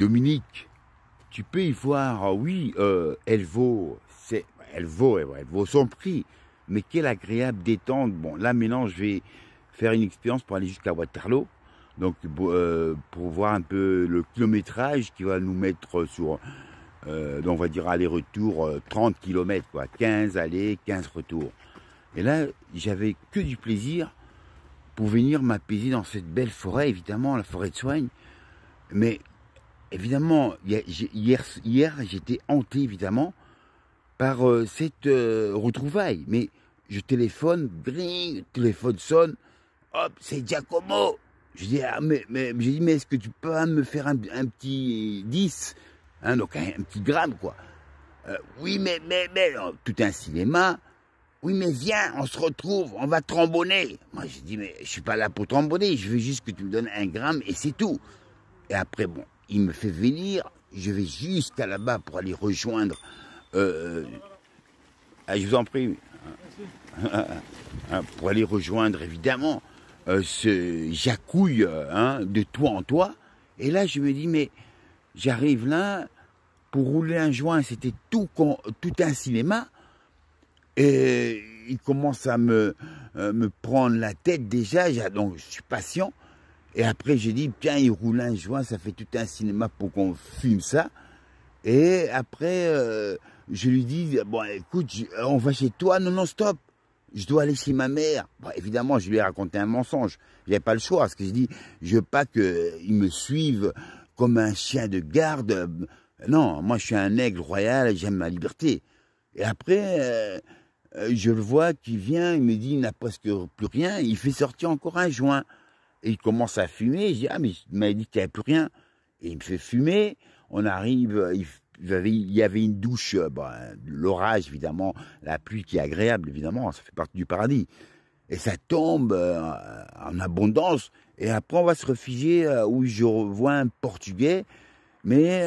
Dominique, tu peux y voir, ah oui, euh, elle vaut, c'est, elle vaut, elle, vaut son prix. Mais quelle agréable détente. Bon, là maintenant, je vais faire une expérience pour aller jusqu'à Waterloo. Donc, euh, pour voir un peu le kilométrage qui va nous mettre sur, euh, on va dire aller-retour, 30 km, quoi. 15 aller, 15 retours. Et là, j'avais que du plaisir pour venir m'apaiser dans cette belle forêt, évidemment, la forêt de soigne. Mais évidemment, hier, hier, j'étais hanté, évidemment, par euh, cette euh, retrouvaille. Mais je téléphone, gring, le téléphone sonne, hop, c'est Giacomo. Je dis, ah, mais, mais, j'ai dit, mais est-ce que tu peux me faire un, petit 10 hein, Donc un, petit gramme, quoi. Euh, oui, mais, mais, mais, oh, tout un cinéma. Oui, mais viens, on se retrouve, on va trombonner. Moi, je dis, mais je suis pas là pour trombonner, je veux juste que tu me donnes un gramme et c'est tout. Et après, bon, il me fait venir, je vais jusqu'à là-bas pour aller rejoindre. Euh, ah, je vous en prie. pour aller rejoindre évidemment euh, ce jacouille hein, de toi en toi. Et là, je me dis, mais j'arrive là, pour rouler un joint, c'était tout, tout un cinéma. Et il commence à me, euh, me prendre la tête déjà, donc je suis patient. Et après, j'ai dit, tiens, il roule un joint, ça fait tout un cinéma pour qu'on fume ça. Et après, euh, je lui dis, bon, écoute, euh, on va chez toi, non, non, stop. Je dois aller chez ma mère. évidemment, je lui ai raconté un mensonge. n'avais pas le choix, parce que je dis, je veux pas qu'il euh, me suive comme un chien de garde. Non, moi, je suis un aigle royal, j'aime ma liberté. Et après, je le vois qui vient, il me dit, il n'a presque plus rien, il fait sortir encore un joint il commence à fumer. Je dis, ah, mais il m'a dit qu'il n'y avait plus rien. Et il me fait fumer. On arrive, il, y avait une douche, euh, bah, l'orage évidemment, la pluie qui est agréable évidemment, ça fait partie du paradis. Et ça tombe euh, en abondance. Et après, on va se réfugier euh, où je vois un Portugais, mais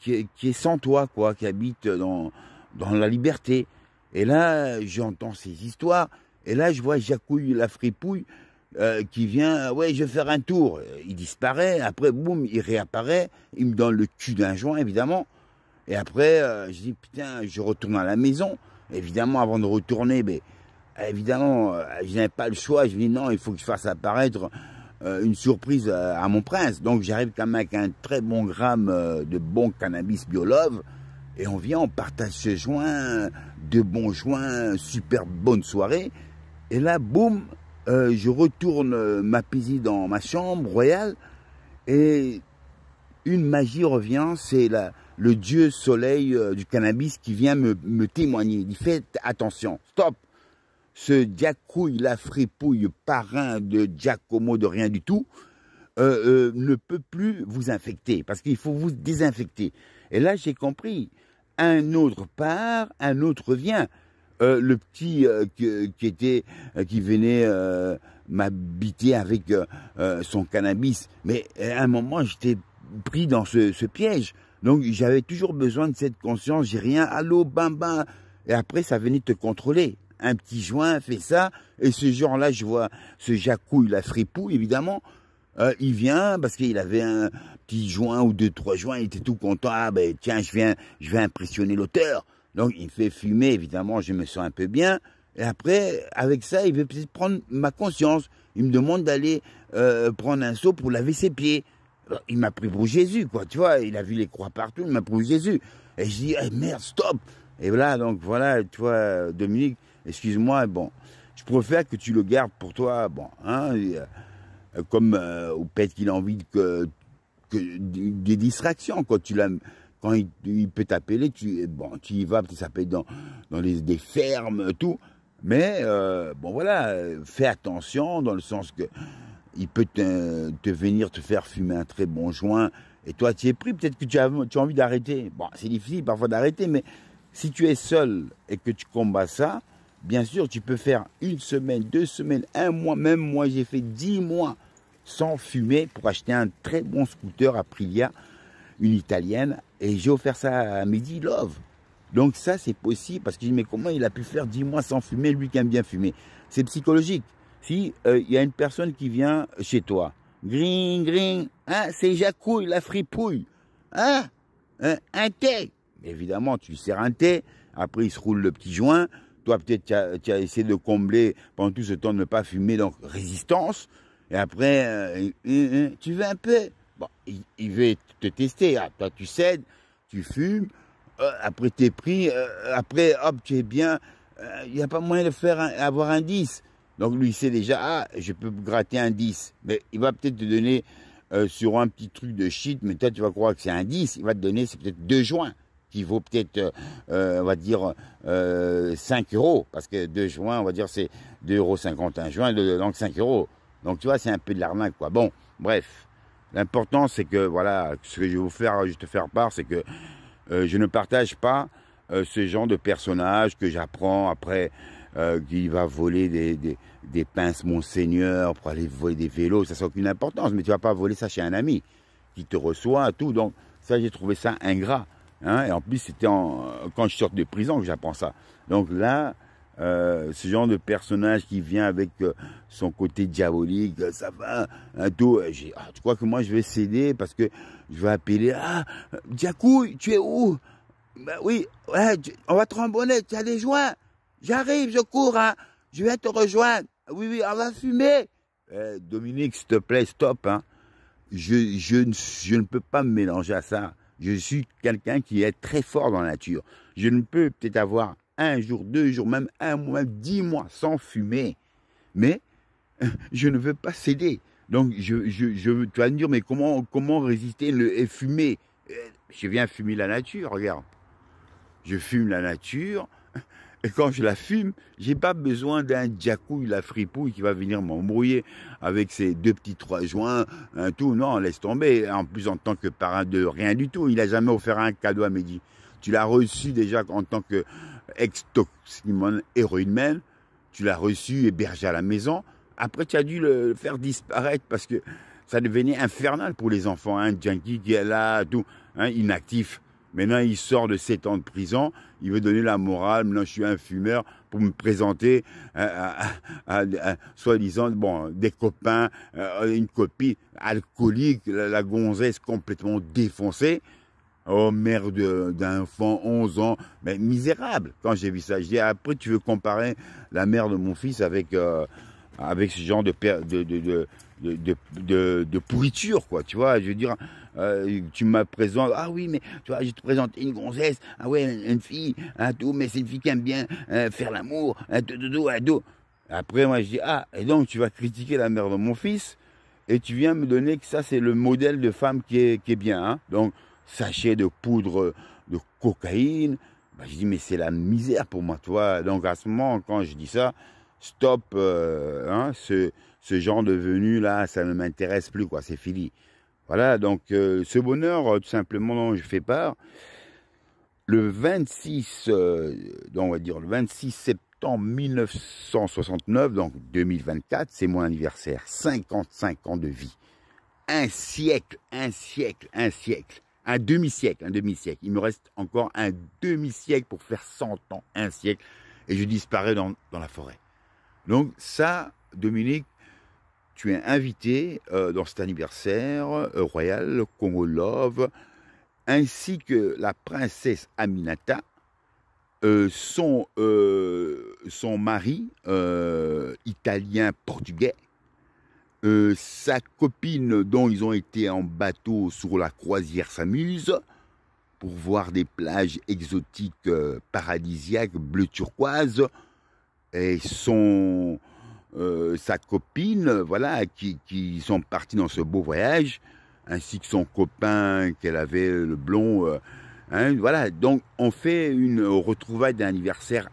qui, est, sans toi quoi, qui habite dans, dans la liberté. Et là, j'entends ces histoires. Et là, je vois Jacouille la fripouille euh, qui vient, euh, ouais, je vais faire un tour. Euh, il disparaît, après, boum, il réapparaît, il me donne le cul d'un joint, évidemment. Et après, je dis, putain, je retourne à la maison. Évidemment, avant de retourner, mais, ben, évidemment, je n'avais pas le choix. Je dis, non, il faut que je fasse apparaître une surprise à mon prince. Donc, j'arrive quand même avec un très bon gramme de bon cannabis biolove. Et on vient, on partage ce joint, de bons joints, super bonne soirée. Et là, boum, euh, je retourne euh, ma paisie dans ma chambre royale et une magie revient, c'est le dieu soleil euh, du cannabis qui vient me, témoigner. Il faites attention, stop. Ce diacouille, la fripouille, parrain de Giacomo de rien du tout, ne peut plus vous infecter parce qu'il faut vous désinfecter. Et là, j'ai compris. Un autre part, un autre vient. Euh, le petit euh, euh, qui, était qui venait m'habiter avec son cannabis. Mais à un moment, j'étais pris dans ce, piège. Donc j'avais toujours besoin de cette conscience. J'ai rien. Allô, bam, bam. Et après, ça venait te contrôler. Un petit joint fait ça. Et ce genre-là, je vois ce jacouille, la fripouille, évidemment. il vient parce qu'il avait un petit joint ou deux, trois joints, il était tout content. Ah ben tiens, je viens, je vais impressionner l'auteur. Donc il fait fumer, évidemment, je me sens un peu bien. Et après, avec ça, il veut peut prendre ma conscience. Il me demande d'aller euh, prendre un seau pour laver ses pieds. Euh, il m'a pris pour Jésus, quoi, tu vois. Il a vu les croix partout, il m'a pris pour Jésus. Et je dis, eh, merde, stop Et voilà, donc voilà, tu vois, Dominique, excuse-moi, bon, je préfère que tu le gardes pour toi, bon, hein, euh, comme au être qu'il a envie que, que des distractions, quand Tu l'as il, peut t'appeler, tu, bon, tu y vas, peut-être dans, des fermes, tout. Mais euh, bon voilà, fais attention dans le sens que il peut te, venir te faire fumer un très bon joint et toi tu es pris, peut-être que tu as, tu as envie d'arrêter. Bon, c'est difficile parfois d'arrêter, mais si tu es seul et que tu combats ça, bien sûr tu peux faire une semaine, deux semaines, un mois, même moi j'ai fait dix mois sans fumer pour acheter un très bon scooter à Aprilia une italienne, et j'ai offert ça à Midi Love. Donc ça, c'est possible, parce que je dis, mais comment il a pu faire 10 mois sans fumer, lui qui aime bien fumer C'est psychologique. Si euh, il y a une personne qui vient chez toi, gring, gring, hein, c'est jacouille, la fripouille, hein, hein un thé. Évidemment, tu sers un thé, après il se roule le petit joint, toi peut-être tu as, essayé de combler pendant tout ce temps de ne pas fumer, donc résistance, et après, euh, hein, hein, tu veux un peu, il, veut te tester. Ah, toi, tu cèdes, tu fumes, euh, après t'es pris, euh, après, hop, tu es bien. Il euh, n'y a pas moyen de faire un, avoir un 10. Donc lui, il sait déjà, ah, je peux gratter un 10. Mais il va peut-être te donner sur un petit truc de shit, mais toi, tu vas croire que c'est un 10. Il va te donner, c'est peut-être 2 joints, qui vaut peut-être, on va dire, 5 euros. Parce que 2 joints, on va dire, c'est 2,50 euros un joint, donc 5 euros. Donc tu vois, c'est un peu de l'arnaque, quoi. Bon, bref. L'important, c'est que, voilà, ce que je vais vous faire, je te faire part, c'est que euh, je ne partage pas euh, ce genre de personnage que j'apprends après, euh, qui va voler des, des, des pinces, monseigneur, pour aller voler des vélos, ça n'a aucune importance, mais tu vas pas voler ça chez un ami qui te reçoit, tout. Donc, ça, j'ai trouvé ça ingrat. Hein, et en plus, c'était quand je sortais de prison que j'apprends ça. Donc là, euh, ce genre de personnage qui vient avec euh, son côté diabolique, euh, ça va, un hein, tout. Ah, tu crois que moi je vais céder parce que je vais appeler, ah, Diakou, tu es où Ben oui, ouais, on va te rembonner, tu as des joints. J'arrive, je cours, hein. je vais te rejoindre. Oui, oui, on va fumer. Eh, Dominique, s'il te plaît, stop. Hein. Je, je, je ne peux pas me mélanger à ça. Je suis quelqu'un qui est très fort dans la nature. Je ne peux peut-être avoir un jour, deux jours, même un mois, dix mois sans fumer. Mais je ne veux pas céder. Donc, je, je, je tu vas me dire, mais comment, comment résister le, et fumer euh, Je viens fumer la nature, regarde. Je fume la nature. Et quand je la fume, j'ai pas besoin d'un jacouille, la fripouille qui va venir m'embrouiller avec ses deux petits trois joints, un tout. Non, laisse tomber. En plus, en tant que parrain de rien du tout, il n'a jamais offert un cadeau à Mehdi. Tu l'as reçu déjà en tant que ex-toximone, héroïne même, tu l'as reçu hébergé à la maison. Après, tu as dû le faire disparaître parce que ça devenait infernal pour les enfants. Un hein. junkie qui est là, tout, hein, inactif. Maintenant, il sort de 7 ans de prison, il veut donner la morale. Maintenant, je suis un fumeur pour me présenter à, soi-disant, des copains, euh, une copie alcoolique, la gonzesse complètement défoncée oh, mère d'un enfant, 11 ans, mais misérable. Quand j'ai vu ça, je dis, après, tu veux comparer la mère de mon fils avec, euh, avec ce genre de, de, de, de, de pourriture, quoi, tu vois. Je veux dire, euh, tu m'as présenté, ah oui, mais tu vois, je te présente une gonzesse, ah ouais, une fille, un tout, mais c'est une fille qui aime bien euh, faire l'amour, un hein, tout, tout, Après, moi, je dis, ah, et donc tu vas critiquer la mère de mon fils et tu viens me donner que ça, c'est le modèle de femme qui est, qui est bien. Hein. Donc, sachet de poudre de cocaïne. Bah, je dis, mais c'est la misère pour moi, toi. Donc à ce moment, quand je dis ça, stop, euh, hein, ce, ce, genre de venue-là, ça ne m'intéresse plus, quoi, c'est fini. Voilà, donc euh, ce bonheur, euh, tout simplement, je fais part, le 26, on va dire le 26 septembre 1969, donc 2024, c'est mon anniversaire, 55 ans de vie. Un siècle, un siècle, un siècle. Un demi-siècle, un demi-siècle. Il me reste encore un demi-siècle pour faire 100 ans, un siècle, et je disparais dans, la forêt. Donc ça, Dominique, tu es invité euh, dans cet anniversaire euh, royal, Congo Love, ainsi que la princesse Aminata, euh, son, son mari italien-portugais, euh, sa copine dont ils ont été en bateau sur la croisière s'amuse pour voir des plages exotiques euh, paradisiaques bleu turquoise et son euh, sa copine voilà qui, sont partis dans ce beau voyage ainsi que son copain qu'elle avait le blond hein, voilà donc on fait une retrouvaille d'anniversaire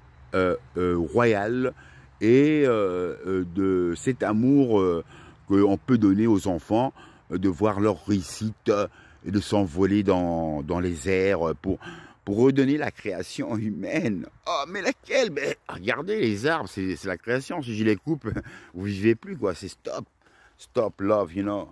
royal et de cet amour qu'on peut donner aux enfants euh, de voir leur réussite euh, et de s'envoler dans, les airs euh, pour, pour redonner la création humaine. Oh, mais laquelle Regardez les arbres, c'est la création. Si je les coupe, vous vivez plus, quoi. C'est stop. Stop love, you know.